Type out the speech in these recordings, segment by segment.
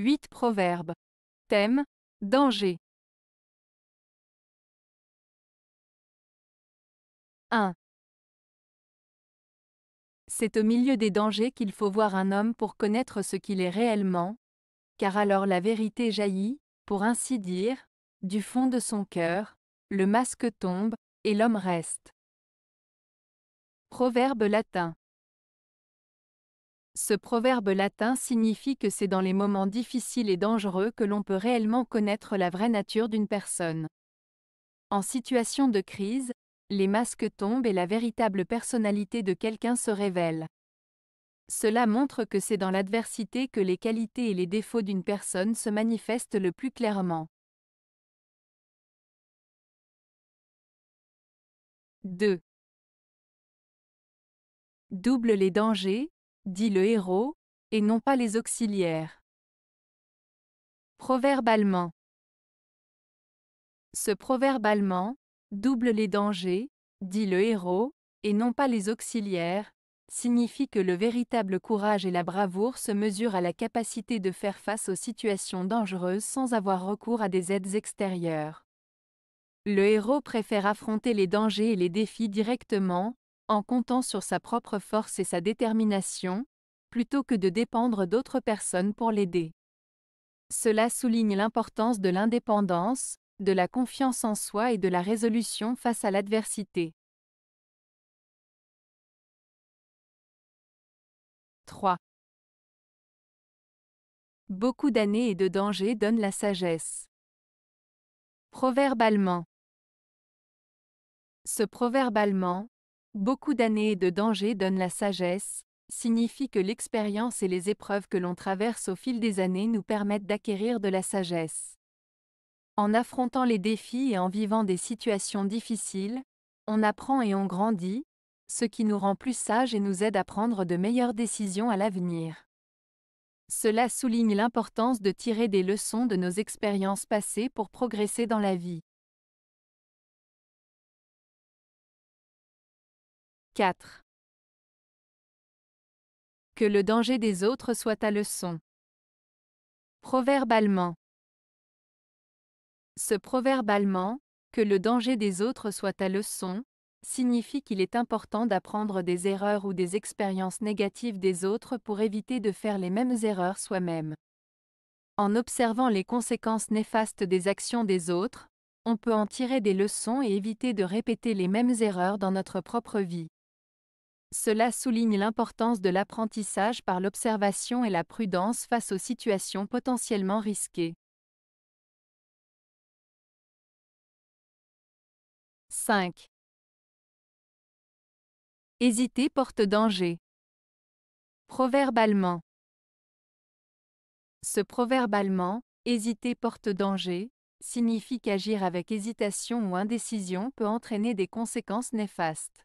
8 Proverbes. Thème Danger. 1. C'est au milieu des dangers qu'il faut voir un homme pour connaître ce qu'il est réellement, car alors la vérité jaillit, pour ainsi dire, du fond de son cœur, le masque tombe, et l'homme reste. Proverbe latin. Ce proverbe latin signifie que c'est dans les moments difficiles et dangereux que l'on peut réellement connaître la vraie nature d'une personne. En situation de crise, les masques tombent et la véritable personnalité de quelqu'un se révèle. Cela montre que c'est dans l'adversité que les qualités et les défauts d'une personne se manifestent le plus clairement. 2. Double les dangers, dit le héros, et non pas les auxiliaires. Proverbe allemand. Ce proverbe allemand double les dangers, dit le héros, et non pas les auxiliaires, signifie que le véritable courage et la bravoure se mesurent à la capacité de faire face aux situations dangereuses sans avoir recours à des aides extérieures. Le héros préfère affronter les dangers et les défis directement, en comptant sur sa propre force et sa détermination, plutôt que de dépendre d'autres personnes pour l'aider. Cela souligne l'importance de l'indépendance, de la confiance en soi et de la résolution face à l'adversité. 3. Beaucoup d'années et de dangers donnent la sagesse. Proverbe allemand. Ce proverbe allemand, Beaucoup d'années et de dangers donnent la sagesse, signifie que l'expérience et les épreuves que l'on traverse au fil des années nous permettent d'acquérir de la sagesse. En affrontant les défis et en vivant des situations difficiles, on apprend et on grandit, ce qui nous rend plus sages et nous aide à prendre de meilleures décisions à l'avenir. Cela souligne l'importance de tirer des leçons de nos expériences passées pour progresser dans la vie. 4. Que le danger des autres soit ta leçon. Proverbe allemand. Ce proverbe allemand, que le danger des autres soit ta leçon, signifie qu'il est important d'apprendre des erreurs ou des expériences négatives des autres pour éviter de faire les mêmes erreurs soi-même. En observant les conséquences néfastes des actions des autres, on peut en tirer des leçons et éviter de répéter les mêmes erreurs dans notre propre vie. Cela souligne l'importance de l'apprentissage par l'observation et la prudence face aux situations potentiellement risquées. 5. Hésiter porte danger. Proverbe allemand. Ce proverbe allemand, hésiter porte danger, signifie qu'agir avec hésitation ou indécision peut entraîner des conséquences néfastes.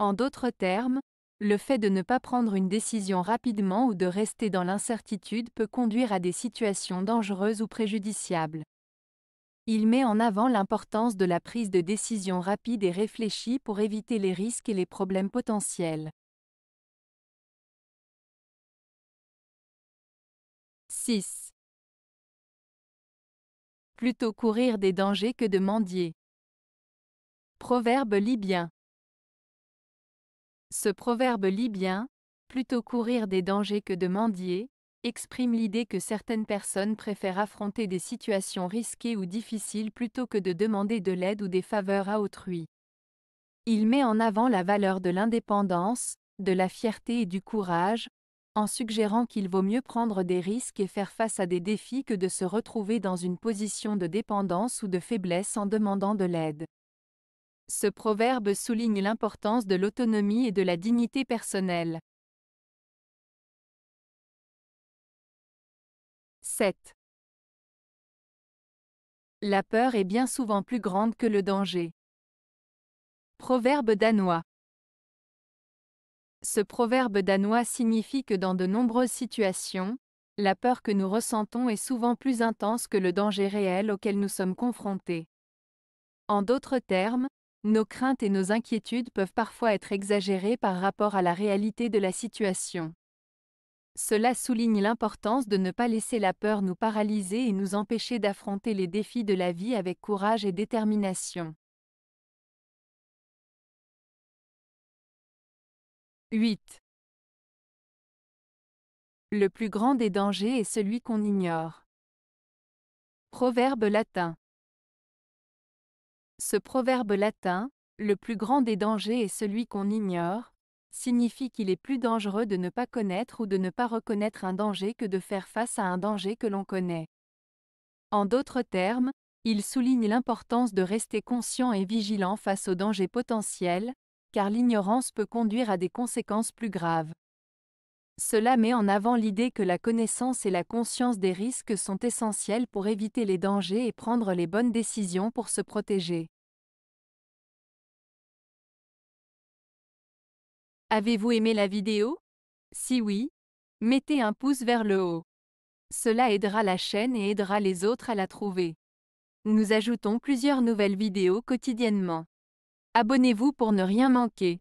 En d'autres termes, le fait de ne pas prendre une décision rapidement ou de rester dans l'incertitude peut conduire à des situations dangereuses ou préjudiciables. Il met en avant l'importance de la prise de décision rapide et réfléchie pour éviter les risques et les problèmes potentiels. 6. Plutôt courir des dangers que de mendier. Proverbe libyen. Ce proverbe libyen, plutôt courir des dangers que de mendier, exprime l'idée que certaines personnes préfèrent affronter des situations risquées ou difficiles plutôt que de demander de l'aide ou des faveurs à autrui. Il met en avant la valeur de l'indépendance, de la fierté et du courage, en suggérant qu'il vaut mieux prendre des risques et faire face à des défis que de se retrouver dans une position de dépendance ou de faiblesse en demandant de l'aide. Ce proverbe souligne l'importance de l'autonomie et de la dignité personnelle. 7. La peur est bien souvent plus grande que le danger. Proverbe danois. Ce proverbe danois signifie que dans de nombreuses situations, la peur que nous ressentons est souvent plus intense que le danger réel auquel nous sommes confrontés. En d'autres termes, nos craintes et nos inquiétudes peuvent parfois être exagérées par rapport à la réalité de la situation. Cela souligne l'importance de ne pas laisser la peur nous paralyser et nous empêcher d'affronter les défis de la vie avec courage et détermination. 8. Le plus grand des dangers est celui qu'on ignore. Proverbe latin. Ce proverbe latin, le plus grand des dangers est celui qu'on ignore, signifie qu'il est plus dangereux de ne pas connaître ou de ne pas reconnaître un danger que de faire face à un danger que l'on connaît. En d'autres termes, il souligne l'importance de rester conscient et vigilant face aux dangers potentiels, car l'ignorance peut conduire à des conséquences plus graves. Cela met en avant l'idée que la connaissance et la conscience des risques sont essentielles pour éviter les dangers et prendre les bonnes décisions pour se protéger. Avez-vous aimé la vidéo Si oui, mettez un pouce vers le haut. Cela aidera la chaîne et aidera les autres à la trouver. Nous ajoutons plusieurs nouvelles vidéos quotidiennement. Abonnez-vous pour ne rien manquer.